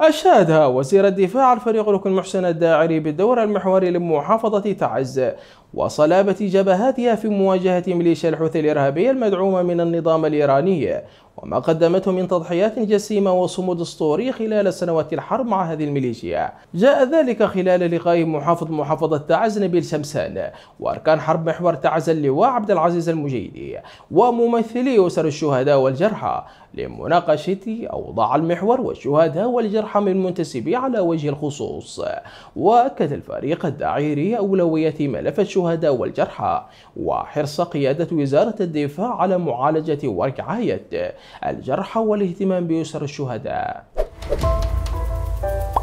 أشادها وزير الدفاع الفريق ركن محسن الداعري بالدور المحوري لمحافظة تعز وصلابة جبهاتها في مواجهة ميليشيا الحوثي الإرهابية المدعومة من النظام الإيراني وما قدمته من تضحيات جسيمة وصمود أسطوري خلال سنوات الحرب مع هذه الميليشيا جاء ذلك خلال لقاء محافظ محافظة تعز نبيل شمسان وأركان حرب محور تعز اللواء عبد العزيز المجيدي وممثلي أسر الشهداء والجرحى لمناقشة أوضاع المحور والشهداء والجرحى من منتسبي على وجه الخصوص وأكد الفريق الدعيري أولوية ملف الشهداء والجرحى وحرص قيادة وزارة الدفاع على معالجة ورعاية الجرحى والاهتمام بأسر الشهداء